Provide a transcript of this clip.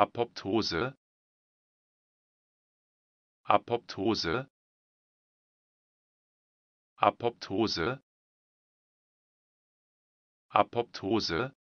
Apoptose Apoptose Apoptose Apoptose